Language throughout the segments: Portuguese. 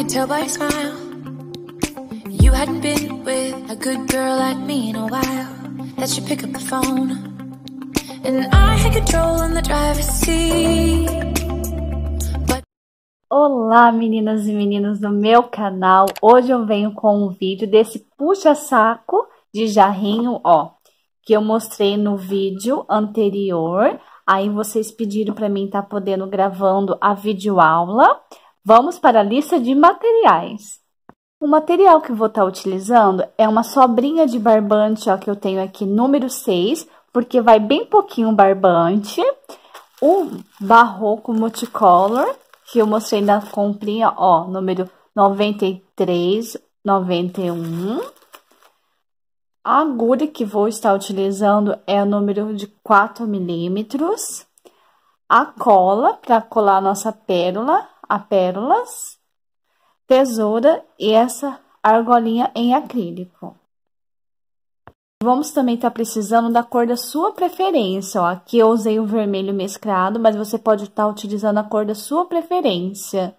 could tell by your smile. You hadn't been with a good girl like me in a while. That you pick up the phone. And I had control in the driver's seat. Olá meninas e meninos do meu canal, hoje eu venho com um vídeo desse puxa-saco de jarrinho, ó, que eu mostrei no vídeo anterior, aí vocês pediram pra mim tá podendo gravando a videoaula, aula Vamos para a lista de materiais. O material que vou estar tá utilizando é uma sobrinha de barbante, ó, que eu tenho aqui número 6, porque vai bem pouquinho barbante. Um barroco multicolor, que eu mostrei na comprinha, ó, número 93, 91. A agulha que vou estar utilizando é o número de 4 milímetros. A cola, para colar a nossa pérola, a pérolas, tesoura e essa argolinha em acrílico. Vamos também estar tá precisando da cor da sua preferência, ó. Aqui eu usei o vermelho mesclado, mas você pode estar tá utilizando a cor da sua preferência.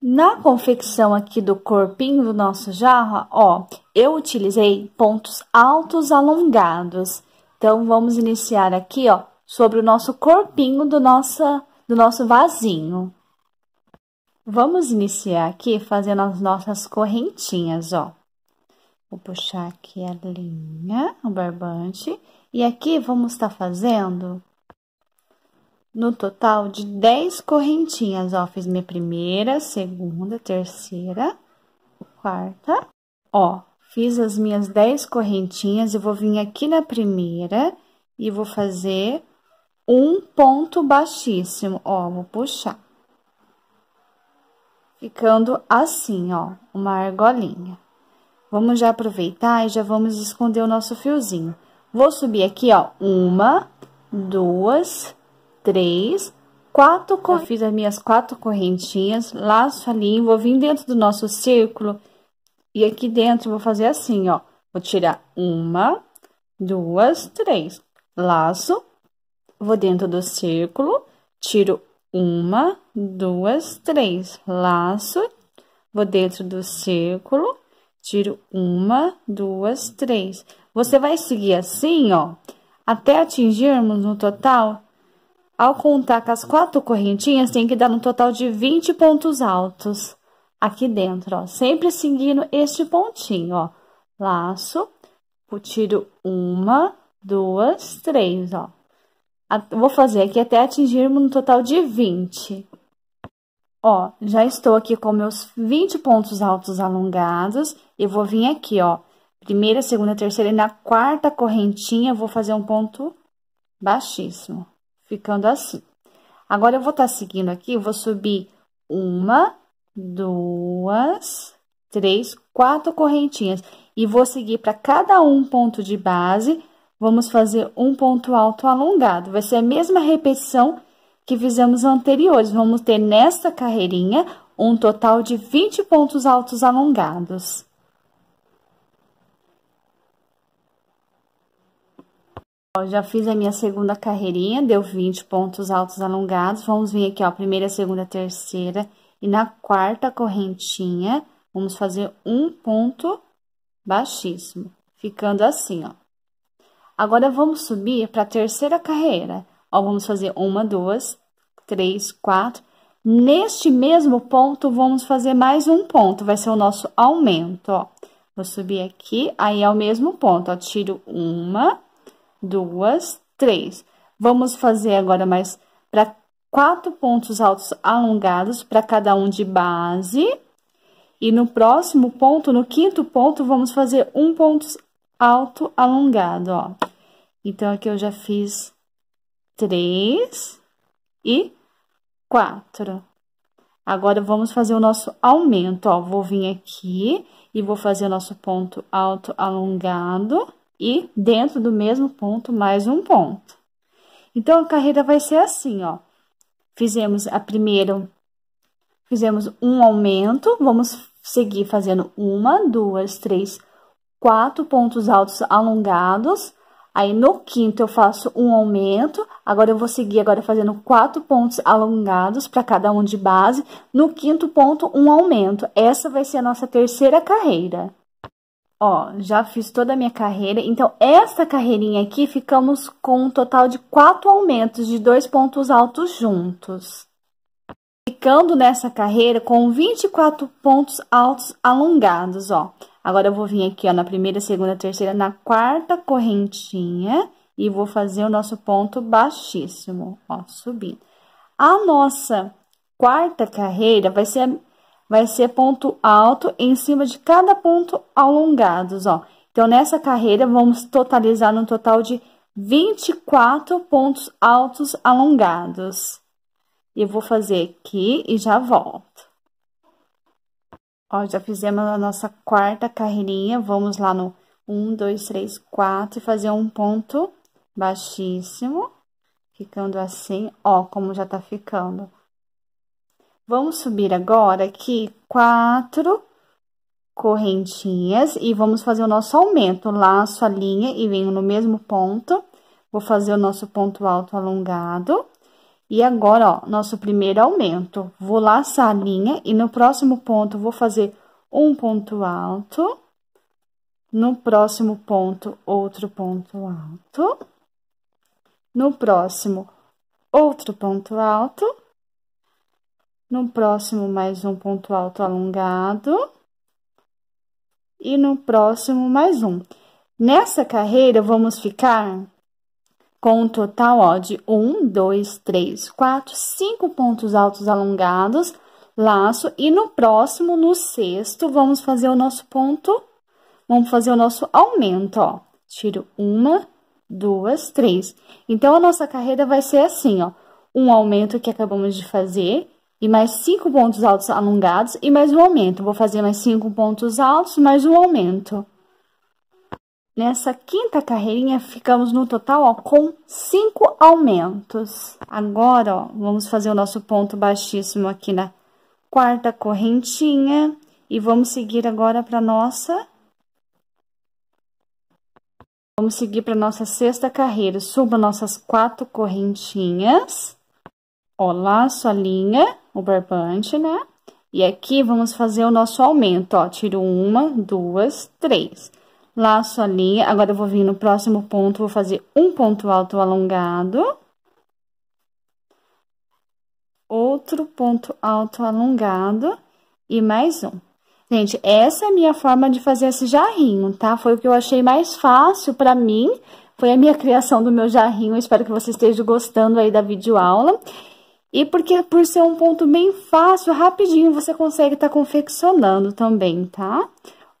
Na confecção aqui do corpinho do nosso jarro, ó, eu utilizei pontos altos alongados. Então, vamos iniciar aqui, ó, sobre o nosso corpinho do, nossa, do nosso vasinho. Vamos iniciar aqui fazendo as nossas correntinhas, ó. Vou puxar aqui a linha, o barbante, e aqui vamos estar tá fazendo no total de 10 correntinhas, ó. Fiz minha primeira, segunda, terceira, quarta, ó. Fiz as minhas 10 correntinhas e vou vir aqui na primeira e vou fazer um ponto baixíssimo, ó, vou puxar ficando assim, ó, uma argolinha. Vamos já aproveitar e já vamos esconder o nosso fiozinho. Vou subir aqui, ó, uma, duas, três, quatro Fiz as minhas quatro correntinhas, laço ali, vou vir dentro do nosso círculo e aqui dentro vou fazer assim, ó. Vou tirar uma, duas, três, laço, vou dentro do círculo, tiro uma, duas, três. Laço, vou dentro do círculo, tiro uma, duas, três. Você vai seguir assim, ó, até atingirmos no total. Ao contar com as quatro correntinhas, tem que dar um total de 20 pontos altos aqui dentro, ó. Sempre seguindo este pontinho, ó. Laço, tiro uma, duas, três, ó. Vou fazer aqui até atingirmos um total de 20. Ó, já estou aqui com meus 20 pontos altos alongados. Eu vou vir aqui, ó, primeira, segunda, terceira e na quarta correntinha eu vou fazer um ponto baixíssimo, ficando assim. Agora, eu vou estar tá seguindo aqui, eu vou subir uma, duas, três, quatro correntinhas. E vou seguir para cada um ponto de base Vamos fazer um ponto alto alongado. Vai ser a mesma repetição que fizemos anteriores. Vamos ter nesta carreirinha um total de 20 pontos altos alongados. Ó, já fiz a minha segunda carreirinha, deu 20 pontos altos alongados. Vamos vir aqui, ó, primeira, segunda, terceira. E na quarta correntinha, vamos fazer um ponto baixíssimo, ficando assim, ó. Agora vamos subir para a terceira carreira. Ó, vamos fazer uma, duas, três, quatro. Neste mesmo ponto, vamos fazer mais um ponto, vai ser o nosso aumento, ó. Vou subir aqui, aí ao é mesmo ponto, ó, tiro uma, duas, três. Vamos fazer agora mais para quatro pontos altos alongados para cada um de base. E no próximo ponto, no quinto ponto, vamos fazer um ponto alto alongado, ó. Então, aqui eu já fiz três e quatro. Agora, vamos fazer o nosso aumento, ó. Vou vir aqui e vou fazer o nosso ponto alto alongado e dentro do mesmo ponto, mais um ponto. Então, a carreira vai ser assim, ó. Fizemos a primeira, fizemos um aumento, vamos seguir fazendo uma, duas, três, quatro pontos altos alongados, Aí, no quinto, eu faço um aumento. Agora, eu vou seguir agora fazendo quatro pontos alongados para cada um de base. No quinto ponto, um aumento. Essa vai ser a nossa terceira carreira. Ó, já fiz toda a minha carreira. Então, essa carreirinha aqui, ficamos com um total de quatro aumentos de dois pontos altos juntos. Ficando nessa carreira com 24 pontos altos alongados, ó. Agora, eu vou vir aqui, ó, na primeira, segunda, terceira, na quarta correntinha e vou fazer o nosso ponto baixíssimo, ó, subindo. A nossa quarta carreira vai ser, vai ser ponto alto em cima de cada ponto alongados, ó. Então, nessa carreira, vamos totalizar no total de 24 pontos altos alongados. Eu vou fazer aqui e já volto. Ó, já fizemos a nossa quarta carreirinha, vamos lá no 1, 2, 3, 4 e fazer um ponto baixíssimo, ficando assim, ó, como já tá ficando. Vamos subir agora aqui quatro correntinhas e vamos fazer o nosso aumento. Laço a linha e venho no mesmo ponto, vou fazer o nosso ponto alto alongado e agora, ó, nosso primeiro aumento. Vou laçar a linha e no próximo ponto vou fazer um ponto alto. No próximo ponto, outro ponto alto. No próximo, outro ponto alto. No próximo, mais um ponto alto alongado. E no próximo, mais um. Nessa carreira, vamos ficar com um total ó, de 1, 2, 3, 4, 5 pontos altos alongados, laço, e no próximo, no sexto, vamos fazer o nosso ponto, vamos fazer o nosso aumento, ó. Tiro uma, duas, três. Então, a nossa carreira vai ser assim, ó, um aumento que acabamos de fazer, e mais cinco pontos altos alongados, e mais um aumento. Vou fazer mais cinco pontos altos, mais um aumento. Nessa quinta carreirinha, ficamos no total ó, com cinco aumentos. Agora, ó, vamos fazer o nosso ponto baixíssimo aqui na quarta correntinha e vamos seguir agora para nossa... Vamos seguir para nossa sexta carreira. Suba nossas quatro correntinhas. Ó, laço a linha, o barbante, né? E aqui, vamos fazer o nosso aumento, ó. Tiro uma, duas, três laço ali. Agora, eu vou vir no próximo ponto, vou fazer um ponto alto alongado. Outro ponto alto alongado e mais um. Gente, essa é a minha forma de fazer esse jarrinho, tá? Foi o que eu achei mais fácil pra mim, foi a minha criação do meu jarrinho. espero que você esteja gostando aí da videoaula. E porque por ser um ponto bem fácil, rapidinho, você consegue estar tá confeccionando também, tá? Tá?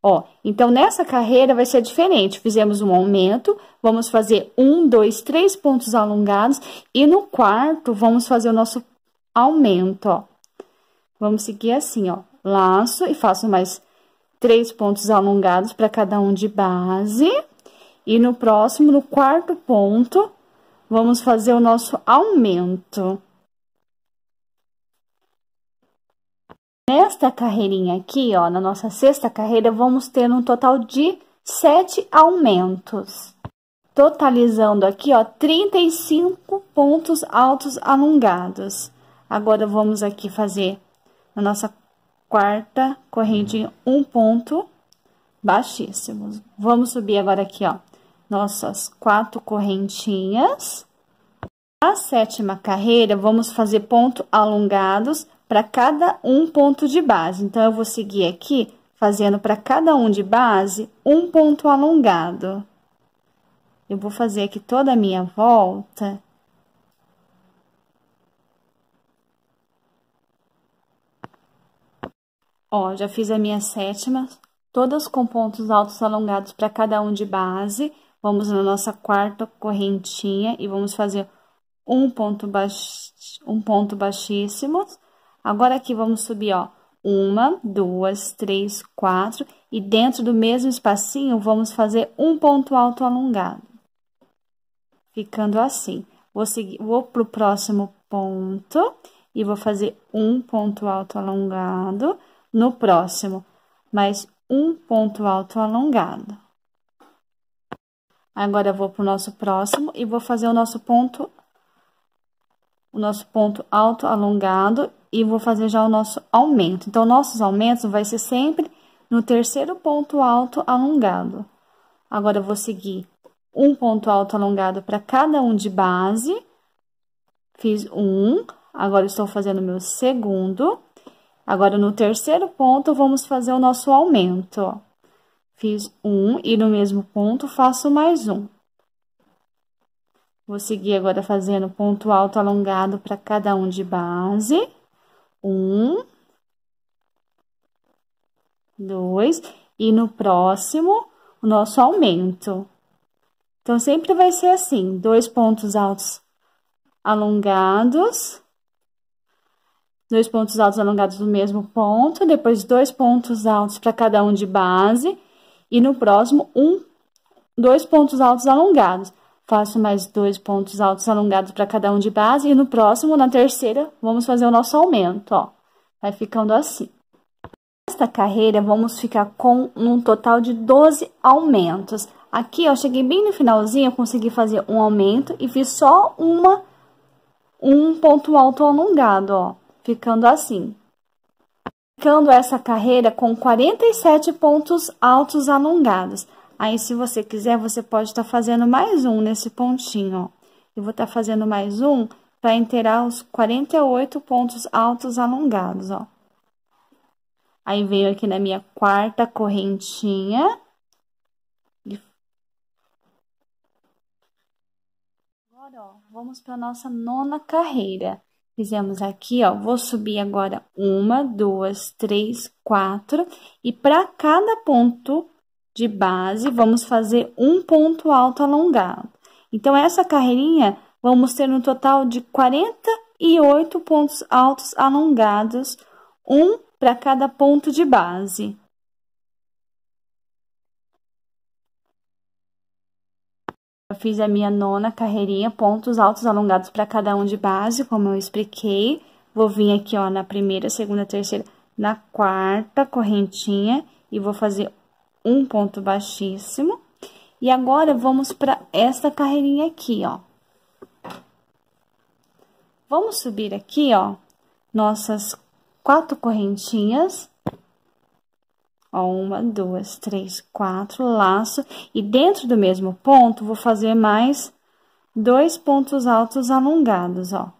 Ó, então nessa carreira vai ser diferente. Fizemos um aumento, vamos fazer um, dois, três pontos alongados e no quarto vamos fazer o nosso aumento, ó. Vamos seguir assim, ó. Laço e faço mais três pontos alongados para cada um de base. E no próximo, no quarto ponto, vamos fazer o nosso aumento. Esta carreirinha aqui, ó, na nossa sexta carreira, vamos ter um total de sete aumentos, totalizando aqui, ó, 35 pontos altos alongados. Agora, vamos aqui fazer na nossa quarta corrente um ponto baixíssimo. Vamos subir agora aqui, ó, nossas quatro correntinhas. A sétima carreira, vamos fazer ponto alongados para cada um ponto de base. Então, eu vou seguir aqui fazendo para cada um de base um ponto alongado. Eu vou fazer aqui toda a minha volta. Ó, já fiz a minha sétima, todas com pontos altos alongados para cada um de base. Vamos na nossa quarta correntinha e vamos fazer um ponto, baixo, um ponto baixíssimo Agora aqui vamos subir, ó, uma, duas, três, quatro, e dentro do mesmo espacinho vamos fazer um ponto alto alongado. Ficando assim. Vou seguir, vou pro próximo ponto e vou fazer um ponto alto alongado no próximo, mais um ponto alto alongado. Agora vou pro nosso próximo e vou fazer o nosso ponto o nosso ponto alto alongado e vou fazer já o nosso aumento. Então, nossos aumentos vai ser sempre no terceiro ponto alto alongado. Agora, eu vou seguir um ponto alto alongado para cada um de base. Fiz um, agora estou fazendo o meu segundo. Agora, no terceiro ponto, vamos fazer o nosso aumento, Fiz um e no mesmo ponto faço mais um. Vou seguir agora fazendo ponto alto alongado para cada um de base. Um, dois, e no próximo, o nosso aumento. Então, sempre vai ser assim: dois pontos altos alongados, dois pontos altos alongados no mesmo ponto, depois dois pontos altos para cada um de base, e no próximo, um, dois pontos altos alongados faço mais dois pontos altos alongados para cada um de base, e no próximo, na terceira, vamos fazer o nosso aumento, ó. Vai ficando assim. Nesta carreira, vamos ficar com um total de 12 aumentos. Aqui, ó, cheguei bem no finalzinho, eu consegui fazer um aumento e fiz só uma, um ponto alto alongado, ó, ficando assim. Ficando essa carreira com 47 pontos altos alongados. Aí, se você quiser, você pode estar tá fazendo mais um nesse pontinho, ó. Eu vou estar tá fazendo mais um para inteirar os 48 pontos altos alongados, ó. Aí, venho aqui na minha quarta correntinha. Agora, ó, vamos para nossa nona carreira. Fizemos aqui, ó, vou subir agora uma, duas, três, quatro. E para cada ponto de base, vamos fazer um ponto alto alongado. Então, essa carreirinha, vamos ter um total de 48 pontos altos alongados, um para cada ponto de base. Eu fiz a minha nona carreirinha, pontos altos alongados para cada um de base, como eu expliquei. Vou vir aqui, ó, na primeira, segunda, terceira, na quarta correntinha e vou fazer um ponto baixíssimo. E agora, vamos para essa carreirinha aqui, ó. Vamos subir aqui, ó, nossas quatro correntinhas. Ó, uma, duas, três, quatro, laço. E dentro do mesmo ponto, vou fazer mais dois pontos altos alongados, ó.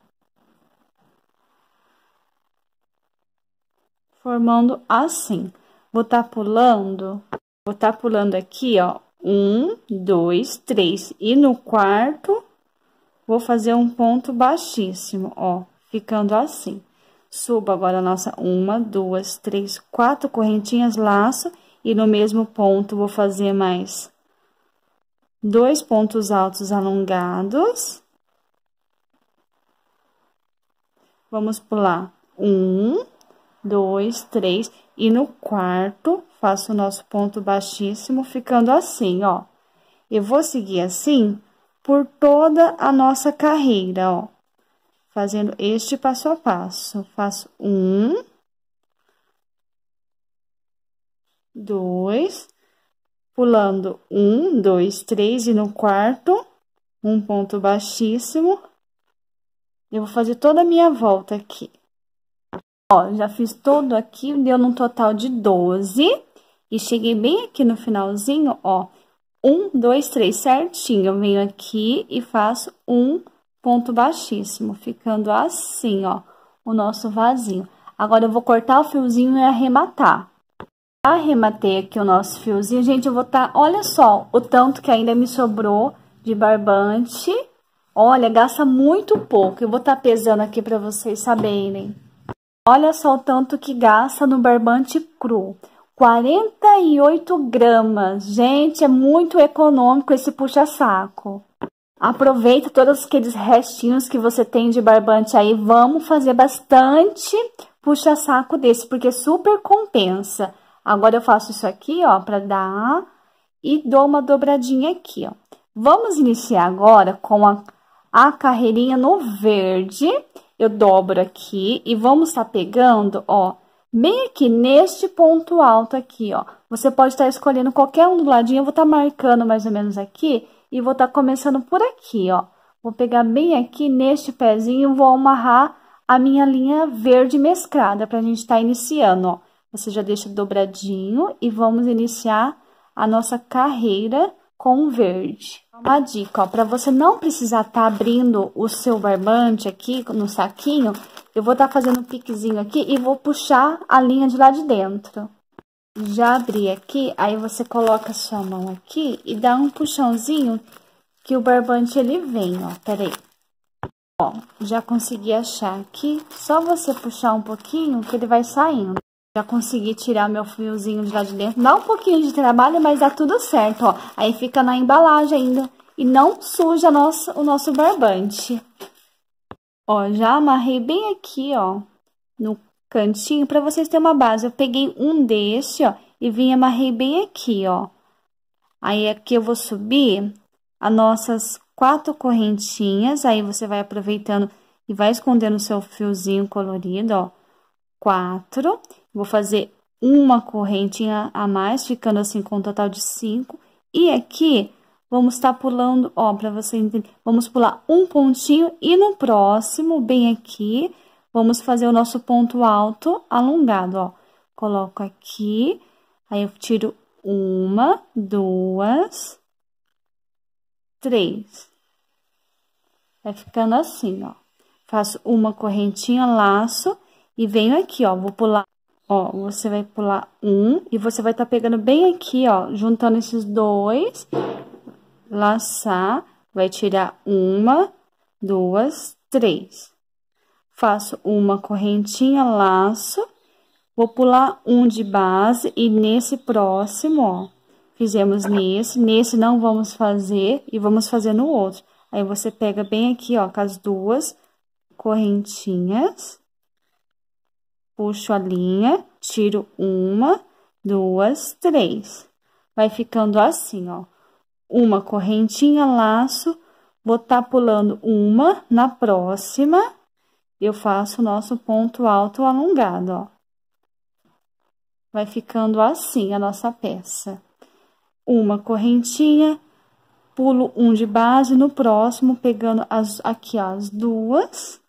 Formando assim. Vou tá pulando Vou estar tá pulando aqui, ó, um, dois, três, e no quarto, vou fazer um ponto baixíssimo, ó, ficando assim. Subo agora a nossa uma, duas, três, quatro correntinhas, laço, e no mesmo ponto vou fazer mais dois pontos altos alongados. Vamos pular um, dois, três. E no quarto, faço o nosso ponto baixíssimo, ficando assim, ó. Eu vou seguir assim por toda a nossa carreira, ó. Fazendo este passo a passo. Faço um. Dois. Pulando um, dois, três. E no quarto, um ponto baixíssimo. Eu vou fazer toda a minha volta aqui. Ó, já fiz todo aqui, deu num total de 12. E cheguei bem aqui no finalzinho, ó. Um, dois, três, certinho. Eu venho aqui e faço um ponto baixíssimo, ficando assim, ó, o nosso vasinho. Agora, eu vou cortar o fiozinho e arrematar. Arrematei aqui o nosso fiozinho. Gente, eu vou tá... Olha só o tanto que ainda me sobrou de barbante. Olha, gasta muito pouco. Eu vou estar tá pesando aqui para vocês saberem. Olha só o tanto que gasta no barbante cru. 48 gramas. Gente, é muito econômico esse puxa-saco. Aproveita todos aqueles restinhos que você tem de barbante aí. Vamos fazer bastante puxa-saco desse, porque super compensa. Agora eu faço isso aqui, ó, para dar e dou uma dobradinha aqui, ó. Vamos iniciar agora com a, a carreirinha no verde eu dobro aqui e vamos estar tá pegando, ó, bem aqui neste ponto alto aqui, ó. Você pode estar tá escolhendo qualquer um do ladinho, eu vou estar tá marcando mais ou menos aqui e vou estar tá começando por aqui, ó. Vou pegar bem aqui neste pezinho, e vou amarrar a minha linha verde mesclada para a gente estar tá iniciando, ó. Você já deixa dobradinho e vamos iniciar a nossa carreira com verde. Então, uma dica, ó, para você não precisar estar tá abrindo o seu barbante aqui no saquinho, eu vou estar tá fazendo um piquezinho aqui e vou puxar a linha de lá de dentro. Já abri aqui, aí você coloca a sua mão aqui e dá um puxãozinho que o barbante ele vem, ó, peraí. Ó, já consegui achar aqui, só você puxar um pouquinho que ele vai saindo. Já consegui tirar meu fiozinho de lá de dentro. Dá um pouquinho de trabalho, mas dá tudo certo, ó. Aí fica na embalagem ainda. E não suja nosso, o nosso barbante. Ó, já amarrei bem aqui, ó. No cantinho, pra vocês terem uma base. Eu peguei um deste, ó. E vim amarrei bem aqui, ó. Aí aqui eu vou subir as nossas quatro correntinhas. Aí você vai aproveitando e vai escondendo o seu fiozinho colorido, ó. Quatro. Vou fazer uma correntinha a mais, ficando assim com um total de cinco. E aqui, vamos estar tá pulando, ó, para você entender, vamos pular um pontinho e no próximo, bem aqui, vamos fazer o nosso ponto alto alongado, ó. Coloco aqui, aí eu tiro uma, duas, três. Vai ficando assim, ó. Faço uma correntinha, laço e venho aqui, ó, vou pular Ó, você vai pular um e você vai estar tá pegando bem aqui, ó, juntando esses dois, laçar, vai tirar uma, duas, três. Faço uma correntinha, laço, vou pular um de base e nesse próximo, ó, fizemos nesse, nesse não vamos fazer e vamos fazer no outro. Aí, você pega bem aqui, ó, com as duas correntinhas puxo a linha, tiro uma, duas, três. Vai ficando assim, ó. Uma correntinha, laço, vou tá pulando uma, na próxima, eu faço o nosso ponto alto alongado, ó. Vai ficando assim a nossa peça. Uma correntinha, pulo um de base, no próximo, pegando as, aqui ó, as duas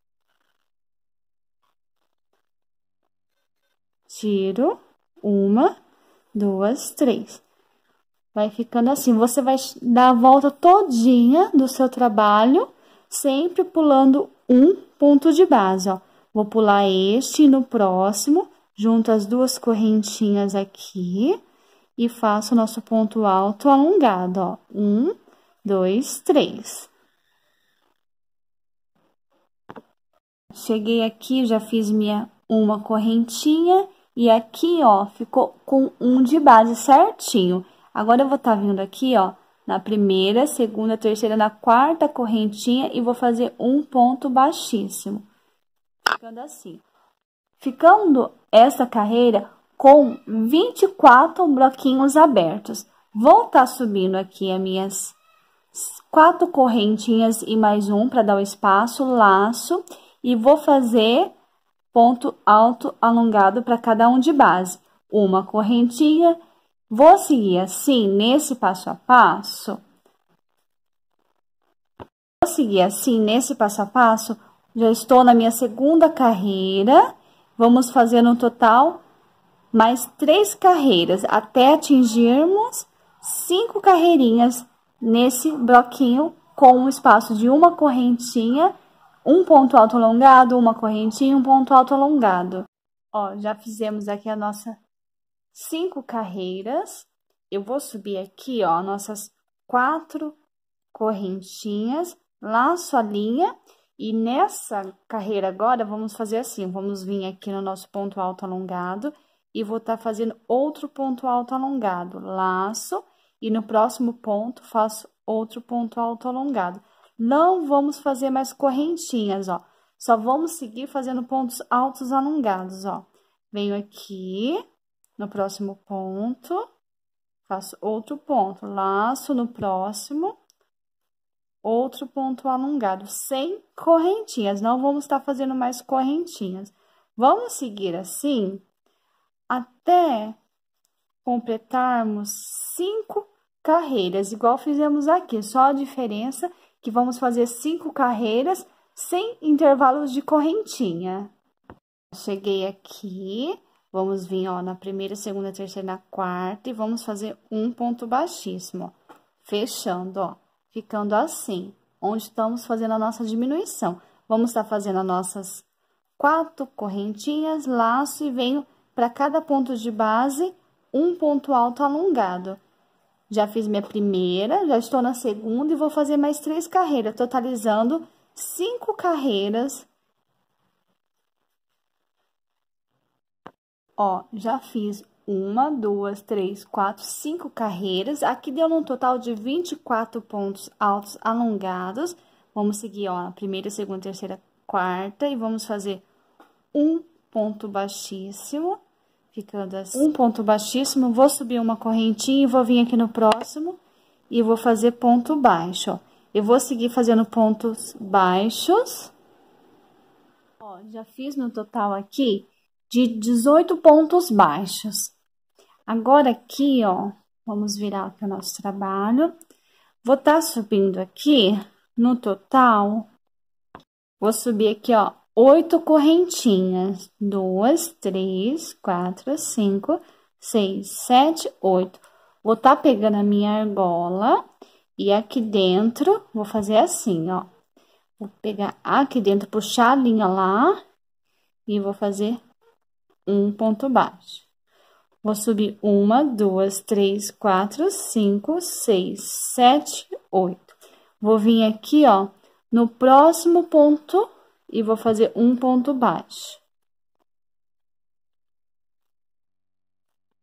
tiro, uma, duas, três. Vai ficando assim. Você vai dar a volta todinha do seu trabalho, sempre pulando um ponto de base, ó. Vou pular este no próximo, junto as duas correntinhas aqui e faço o nosso ponto alto alongado, ó. Um, dois, três. Cheguei aqui, já fiz minha uma correntinha e aqui, ó, ficou com um de base certinho. Agora, eu vou estar tá vindo aqui, ó, na primeira, segunda, terceira, na quarta correntinha e vou fazer um ponto baixíssimo. Ficando assim. Ficando essa carreira com 24 bloquinhos abertos. Vou estar tá subindo aqui as minhas quatro correntinhas e mais um para dar o espaço, laço, e vou fazer ponto alto alongado para cada um de base, uma correntinha. Vou seguir assim nesse passo a passo. Vou seguir assim nesse passo a passo. Já estou na minha segunda carreira. Vamos fazer no total mais três carreiras até atingirmos cinco carreirinhas nesse bloquinho com um espaço de uma correntinha um ponto alto alongado, uma correntinha e um ponto alto alongado. Ó, já fizemos aqui a nossa cinco carreiras. Eu vou subir aqui, ó, nossas quatro correntinhas, laço a linha. E nessa carreira agora, vamos fazer assim, vamos vir aqui no nosso ponto alto alongado e vou estar tá fazendo outro ponto alto alongado, laço, e no próximo ponto faço outro ponto alto alongado. Não vamos fazer mais correntinhas, ó. Só vamos seguir fazendo pontos altos alongados, ó. Venho aqui no próximo ponto, faço outro ponto, laço no próximo, outro ponto alongado, sem correntinhas. Não vamos estar tá fazendo mais correntinhas. Vamos seguir assim até completarmos cinco carreiras, igual fizemos aqui. Só a diferença que vamos fazer cinco carreiras sem intervalos de correntinha. Cheguei aqui, vamos vir, ó, na primeira, segunda, terceira, na quarta, e vamos fazer um ponto baixíssimo, ó, fechando, ó, ficando assim, onde estamos fazendo a nossa diminuição. Vamos estar tá fazendo as nossas quatro correntinhas, laço, e venho para cada ponto de base, um ponto alto alongado. Já fiz minha primeira, já estou na segunda e vou fazer mais três carreiras, totalizando cinco carreiras. Ó, já fiz uma, duas, três, quatro, cinco carreiras. Aqui deu um total de 24 pontos altos alongados. Vamos seguir, ó, primeira, segunda, terceira, quarta e vamos fazer um ponto baixíssimo ficando assim, um ponto baixíssimo, vou subir uma correntinha e vou vir aqui no próximo e vou fazer ponto baixo, ó. Eu vou seguir fazendo pontos baixos. Ó, já fiz no total aqui de 18 pontos baixos. Agora aqui, ó, vamos virar aqui o nosso trabalho. Vou estar tá subindo aqui, no total, vou subir aqui, ó, oito correntinhas. Duas, três, quatro, cinco, seis, sete, oito. Vou estar tá pegando a minha argola e aqui dentro, vou fazer assim, ó. Vou pegar aqui dentro, puxar a linha lá e vou fazer um ponto baixo. Vou subir uma, duas, três, quatro, cinco, seis, sete, oito. Vou vir aqui, ó, no próximo ponto e vou fazer um ponto baixo.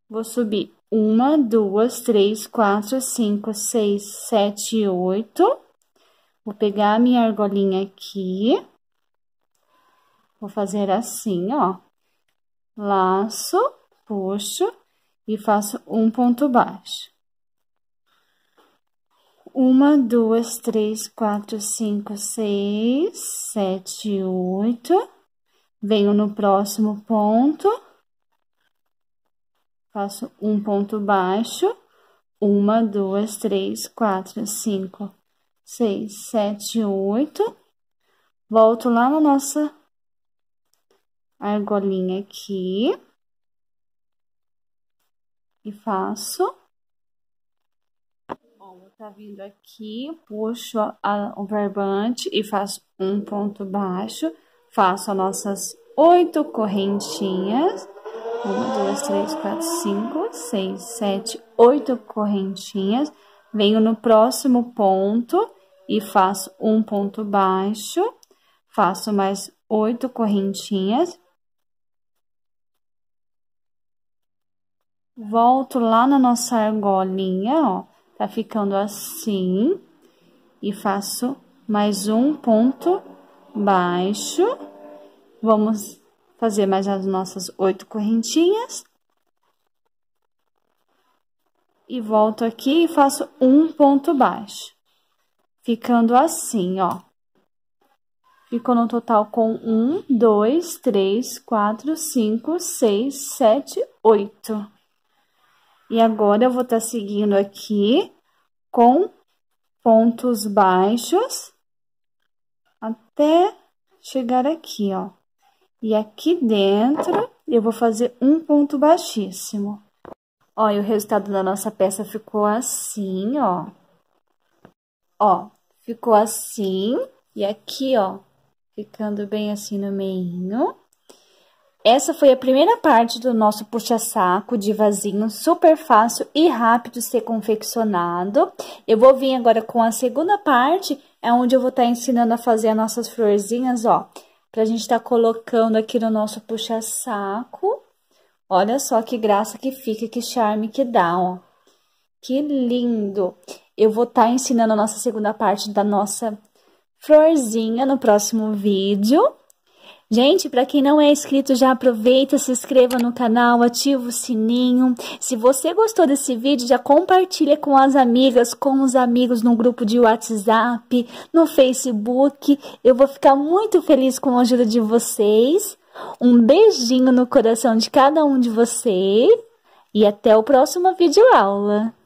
Vou subir uma, duas, três, quatro, cinco, seis, sete, oito. Vou pegar a minha argolinha aqui. Vou fazer assim, ó. Laço, puxo e faço um ponto baixo. Uma, duas, três, quatro, cinco, seis, sete, oito. Venho no próximo ponto. Faço um ponto baixo. Uma, duas, três, quatro, cinco, seis, sete, oito. Volto lá na nossa argolinha aqui. E faço então, tá vindo aqui, puxo a, o barbante e faço um ponto baixo, faço as nossas oito correntinhas. Uma, duas, três, quatro, cinco, seis, sete, oito correntinhas. Venho no próximo ponto e faço um ponto baixo, faço mais oito correntinhas. Volto lá na nossa argolinha, ó Tá ficando assim. E faço mais um ponto baixo. Vamos fazer mais as nossas oito correntinhas. E volto aqui e faço um ponto baixo. Ficando assim, ó. Ficou no total com um, dois, três, quatro, cinco, seis, sete, oito. E agora, eu vou estar tá seguindo aqui com pontos baixos até chegar aqui, ó. E aqui dentro, eu vou fazer um ponto baixíssimo. Ó, e o resultado da nossa peça ficou assim, ó. Ó, ficou assim. E aqui, ó, ficando bem assim no meio. Essa foi a primeira parte do nosso puxa-saco de vasinho, super fácil e rápido de ser confeccionado. Eu vou vir agora com a segunda parte, é onde eu vou estar tá ensinando a fazer as nossas florzinhas, ó. Pra gente estar tá colocando aqui no nosso puxa-saco. Olha só que graça que fica, que charme que dá, ó. Que lindo! Eu vou estar tá ensinando a nossa segunda parte da nossa florzinha no próximo vídeo. Gente, para quem não é inscrito, já aproveita, se inscreva no canal, ativa o sininho. Se você gostou desse vídeo, já compartilha com as amigas, com os amigos no grupo de WhatsApp, no Facebook. Eu vou ficar muito feliz com a ajuda de vocês. Um beijinho no coração de cada um de vocês e até o próximo vídeo aula.